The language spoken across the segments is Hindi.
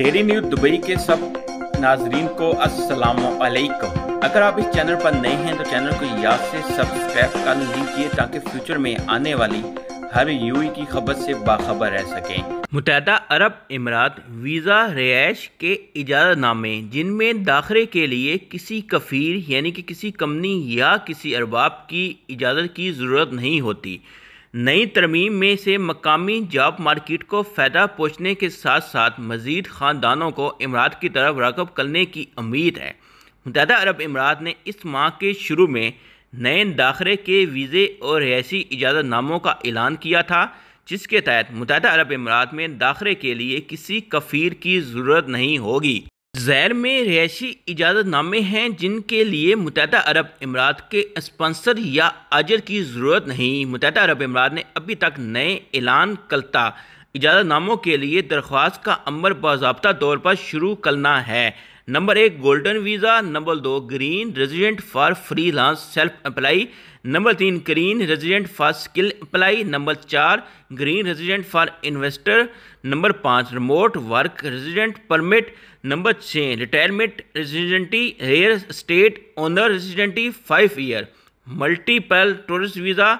डेली न्यूज दुबई के सब नाजरीन को असलकम अगर आप इस चैनल पर नए हैं तो चैनल को याद से सब्सक्राइब कर लीजिए ताकि फ्यूचर में आने वाली हर यू की खबर से बाखबर रह सकें मुतहदा अरब इमरात वीज़ा रिहाइश के इजाजत नामे जिनमें दाखिले के लिए किसी कफ़ीर यानी कि किसी कंपनी या किसी अरबाब की इजाज़त की ज़रूरत नहीं होती नई तरमीम में से मकामी जॉब मार्केट को फ़ायदा पहुँचने के साथ साथ मज़ीद ख़ानदानों को इमारत की तरफ रागब करने की उम्मीद है मुतहदा अरब इमारत ने इस माह के शुरू में नए दाखिले के वीज़े और इजाज़त इजाज़तनामों का ऐलान किया था जिसके तहत मुतहदा अरब इमारात में दाखिले के लिए किसी कफ़ीर की ज़रूरत नहीं होगी जैर में रिहायशी इजाज़तनामे हैं जिनके लिए मुतहदा अरब इमरात के स्पॉन्सर या अजर की ज़रूरत नहीं मुतहदा अरब इमरात ने अभी तक नए ऐलान कलता इजाज़त नामों के लिए दरख्वास्त का अमल बाबा तौर पर शुरू करना है नंबर एक गोल्डन वीज़ा नंबर दो green resident for freelance self apply number तीन green resident for skill apply number चार green resident for investor number पाँच remote work resident permit number छः retirement residency real estate owner residency five year multiple tourist visa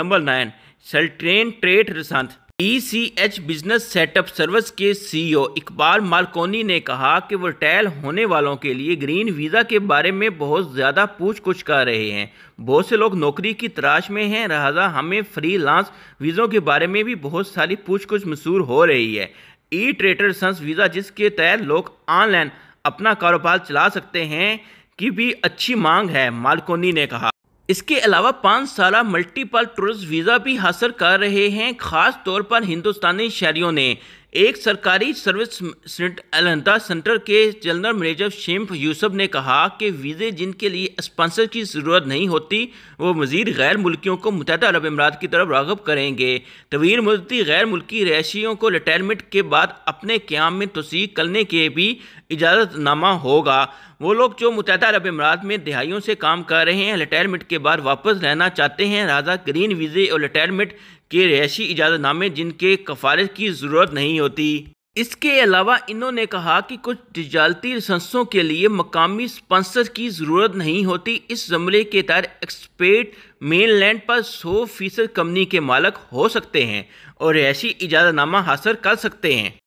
number nine सल्ट्रेन ट्रेड रिसंथ ईसीएच बिजनेस सेटअप सर्विस के सीईओ e इकबाल मालकोनी ने कहा कि वो रिटायर होने वालों के लिए ग्रीन वीज़ा के बारे में बहुत ज़्यादा पूछ कुछ कर रहे हैं बहुत से लोग नौकरी की तलाश में हैं लिहाजा हमें फ्री लांस वीज़ों के बारे में भी बहुत सारी पूछ कुछ मशहूर हो रही है ई ट्रेडर सन्स वीज़ा जिसके तहत लोग ऑनलाइन अपना कारोबार चला सकते हैं की भी अच्छी मांग है मालकोनी ने कहा इसके अलावा पाँच साल मल्टीपल टूरिस्ट वीज़ा भी हासिल कर रहे हैं ख़ास तौर पर हिंदुस्तानी शहरीों ने एक सरकारी सर्विस अलहदा सेंटर के जनरल मैनेजर शेम्फ यूसुफ ने कहा कि वीज़े जिनके लिए स्पॉन्सर की ज़रूरत नहीं होती वो मज़ीद गैर मुल्कियों को मुतहद अरब अमारात की तरफ रागब करेंगे तवील मुद्दी गैर मुल्की रहशियों को रिटायरमेंट के बाद अपने क्याम में तोसीक करने के भी इजाज़तनामा होगा वो लोग जो मुतहद अरब अमारात में दिहाइयों से काम कर रहे हैं रिटायरमेंट के बाद वापस रहना चाहते हैं राजा ग्रीन वीज़े और रिटायरमेंट के रैशी इजाज़तनामे जिनके कफारत की ज़रूरत नहीं होती इसके अलावा इन्होंने कहा कि कुछ तजालती लाइसेंसों के लिए मकामी स्पॉन्सर की ज़रूरत नहीं होती इस जमले के तहत एक्सपेट मेनलैंड पर 100 फीसद कंपनी के मालक हो सकते हैं और ऐसी इजाज़तनामा हासिल कर सकते हैं